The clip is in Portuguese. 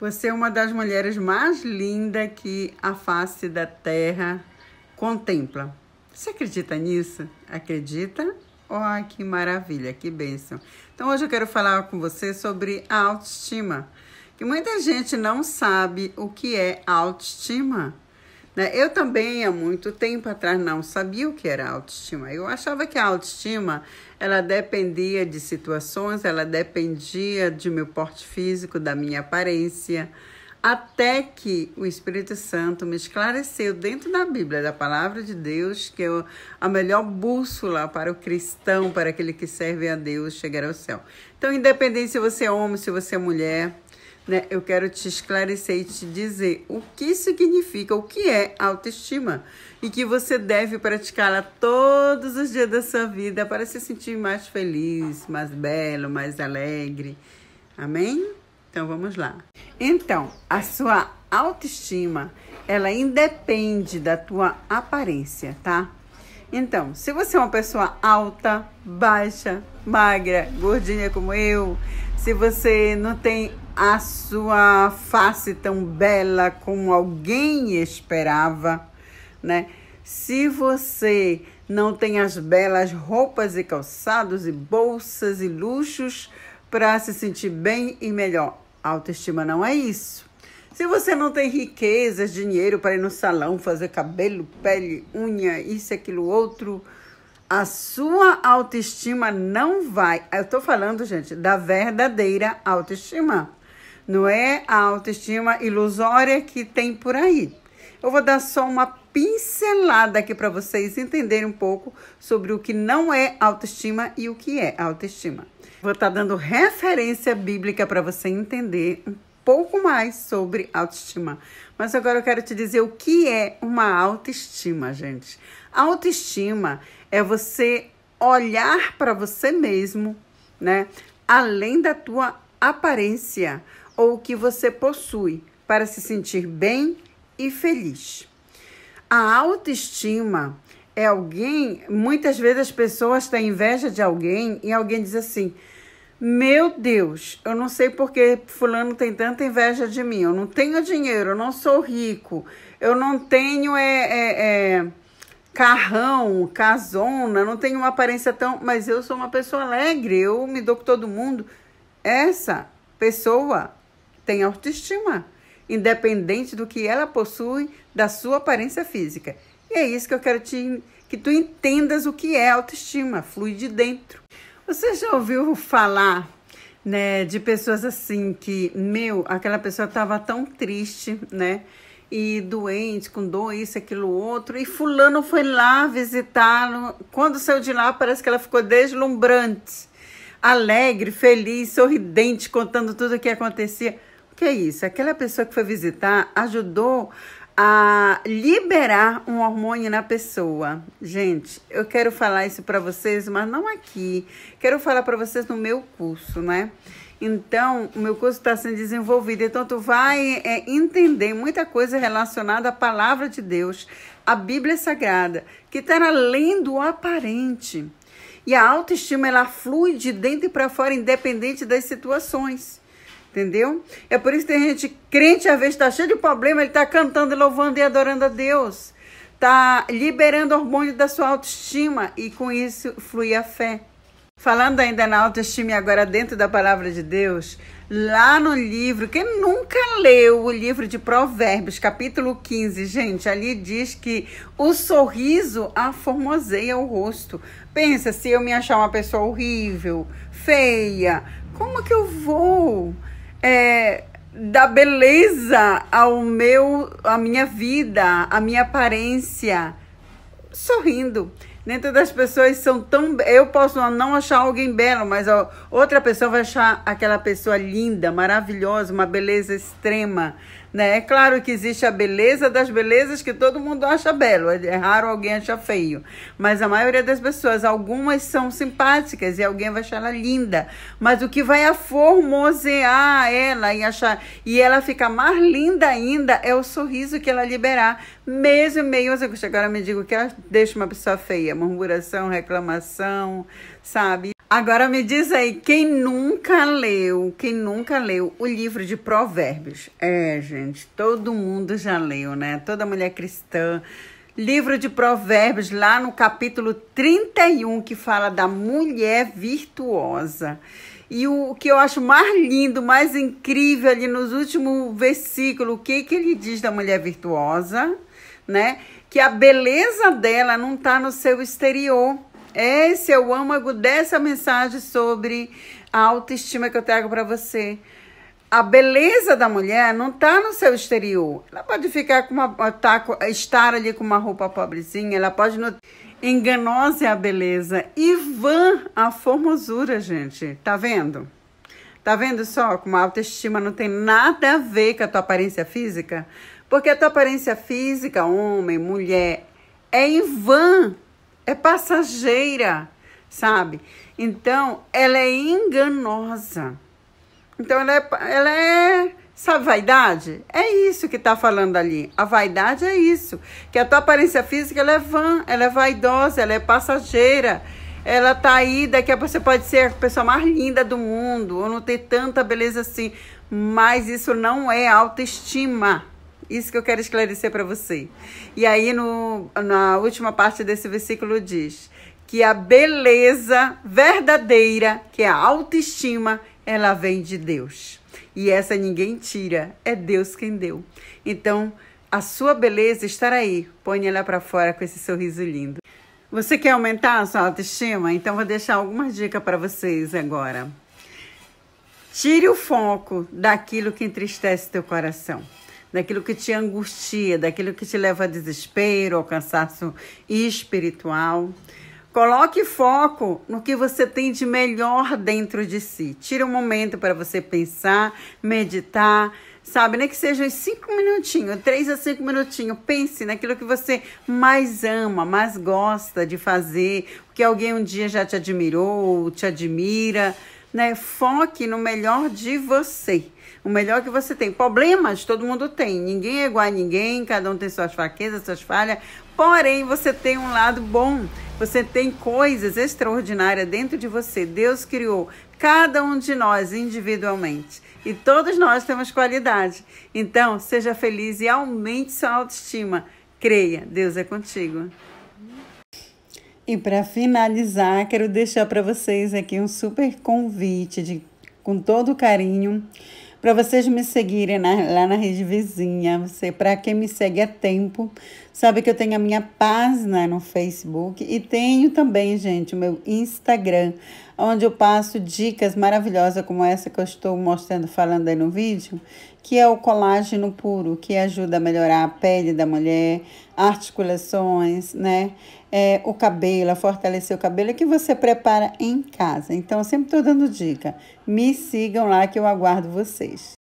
Você é uma das mulheres mais lindas que a face da terra contempla. Você acredita nisso? Acredita? Ó, oh, que maravilha, que bênção. Então hoje eu quero falar com você sobre a autoestima. Que muita gente não sabe o que é autoestima. Né? Eu também, há muito tempo atrás, não sabia o que era autoestima. Eu achava que a autoestima ela dependia de situações, ela dependia de meu porte físico, da minha aparência. Até que o Espírito Santo me esclareceu dentro da Bíblia, da palavra de Deus, que é a melhor bússola para o cristão, para aquele que serve a Deus chegar ao céu. Então, independente se você é homem, se você é mulher, né, eu quero te esclarecer e te dizer o que significa, o que é autoestima e que você deve praticá-la todos os dias da sua vida para se sentir mais feliz, mais belo, mais alegre. Amém? Então vamos lá. Então, a sua autoestima, ela independe da tua aparência, tá? Então, se você é uma pessoa alta, baixa, magra, gordinha como eu, se você não tem a sua face tão bela como alguém esperava, né? Se você não tem as belas roupas e calçados e bolsas e luxos para se sentir bem e melhor, autoestima não é isso. Se você não tem riquezas, dinheiro para ir no salão, fazer cabelo, pele, unha, isso, aquilo, outro, a sua autoestima não vai. Eu estou falando, gente, da verdadeira autoestima. Não é a autoestima ilusória que tem por aí. Eu vou dar só uma pincelada aqui para vocês entenderem um pouco sobre o que não é autoestima e o que é autoestima. Vou estar tá dando referência bíblica para você entender um pouco mais sobre autoestima. Mas agora eu quero te dizer o que é uma autoestima, gente. Autoestima é você olhar para você mesmo, né? Além da tua aparência ou o que você possui para se sentir bem e feliz. A autoestima é alguém, muitas vezes as pessoas têm inveja de alguém e alguém diz assim: meu Deus, eu não sei porque fulano tem tanta inveja de mim. Eu não tenho dinheiro, eu não sou rico, eu não tenho é, é, é, carrão, casona, não tenho uma aparência tão. Mas eu sou uma pessoa alegre, eu me dou com todo mundo. Essa pessoa tem autoestima, independente do que ela possui da sua aparência física. E é isso que eu quero te, que tu entendas o que é autoestima, flui de dentro. Você já ouviu falar né, de pessoas assim que, meu, aquela pessoa estava tão triste, né? E doente, com dor, isso, aquilo, outro. E fulano foi lá visitá-lo. Quando saiu de lá, parece que ela ficou deslumbrante. Alegre, feliz, sorridente, contando tudo o que acontecia que é isso? Aquela pessoa que foi visitar ajudou a liberar um hormônio na pessoa. Gente, eu quero falar isso para vocês, mas não aqui. Quero falar para vocês no meu curso, né? Então, o meu curso está sendo desenvolvido. Então, tu vai é, entender muita coisa relacionada à palavra de Deus, à Bíblia Sagrada, que está além do aparente. E a autoestima, ela flui de dentro para fora, independente das situações. Entendeu? É por isso que tem gente crente, às vezes está cheio de problema, ele está cantando, louvando e adorando a Deus. Está liberando o hormônio da sua autoestima e com isso flui a fé. Falando ainda na autoestima e agora dentro da palavra de Deus, lá no livro, quem nunca leu o livro de Provérbios, capítulo 15, gente, ali diz que o sorriso aformoseia o rosto. Pensa, se eu me achar uma pessoa horrível, feia, como que eu vou? é, dá beleza ao meu, à minha vida, à minha aparência, sorrindo. Nem todas as pessoas são tão. Eu posso não achar alguém belo, mas ó, outra pessoa vai achar aquela pessoa linda, maravilhosa, uma beleza extrema né? É claro que existe a beleza das belezas que todo mundo acha belo, é, é raro alguém achar feio, mas a maioria das pessoas, algumas são simpáticas e alguém vai achar ela linda, mas o que vai aformosear ela e achar e ela ficar mais linda ainda é o sorriso que ela liberar, mesmo meio Agora me digo que ela é, deixa uma pessoa feia, murmuração, reclamação, sabe? Agora me diz aí, quem nunca leu, quem nunca leu o livro de Provérbios? É, gente, todo mundo já leu, né? Toda mulher cristã. Livro de Provérbios, lá no capítulo 31, que fala da mulher virtuosa. E o que eu acho mais lindo, mais incrível ali nos últimos versículos, o que, que ele diz da mulher virtuosa, né? Que a beleza dela não está no seu exterior, esse é o âmago dessa mensagem sobre a autoestima que eu trago para você. A beleza da mulher não está no seu exterior. Ela pode ficar com uma tá, estar ali com uma roupa pobrezinha, ela pode enganosa é a beleza e vã a formosura, gente. Tá vendo? Tá vendo só como a autoestima não tem nada a ver com a tua aparência física? Porque a tua aparência física, homem, mulher, é em vão é passageira, sabe? Então, ela é enganosa. Então, ela é, ela é sabe, vaidade? É isso que tá falando ali. A vaidade é isso. Que a tua aparência física, ela é vã, ela é vaidosa, ela é passageira. Ela tá aí, daqui a pouco você pode ser a pessoa mais linda do mundo, ou não ter tanta beleza assim. Mas isso não é autoestima. Isso que eu quero esclarecer para você. E aí, no, na última parte desse versículo, diz que a beleza verdadeira, que é a autoestima, ela vem de Deus. E essa ninguém tira, é Deus quem deu. Então, a sua beleza estará aí. Põe ela para fora com esse sorriso lindo. Você quer aumentar a sua autoestima? Então vou deixar algumas dicas para vocês agora. Tire o foco daquilo que entristece teu coração daquilo que te angustia, daquilo que te leva a desespero, ao cansaço espiritual. Coloque foco no que você tem de melhor dentro de si. Tira um momento para você pensar, meditar, sabe? Nem que seja cinco minutinhos, três a cinco minutinhos. Pense naquilo que você mais ama, mais gosta de fazer, o que alguém um dia já te admirou, te admira né? Foque no melhor de você, o melhor que você tem. Problemas todo mundo tem, ninguém é igual a ninguém, cada um tem suas fraquezas, suas falhas, porém você tem um lado bom. Você tem coisas extraordinárias dentro de você. Deus criou cada um de nós individualmente. E todos nós temos qualidade. Então, seja feliz e aumente sua autoestima. Creia, Deus é contigo. E para finalizar, quero deixar para vocês aqui um super convite de, com todo carinho para vocês me seguirem na, lá na rede vizinha. Você, para quem me segue há tempo, sabe que eu tenho a minha página no Facebook e tenho também, gente, o meu Instagram, onde eu passo dicas maravilhosas como essa que eu estou mostrando, falando aí no vídeo, que é o colágeno puro, que ajuda a melhorar a pele da mulher, articulações, né? é, o cabelo, a fortalecer o cabelo, é que você prepara em casa. Então, eu sempre estou dando dica. Me sigam lá que eu aguardo vocês.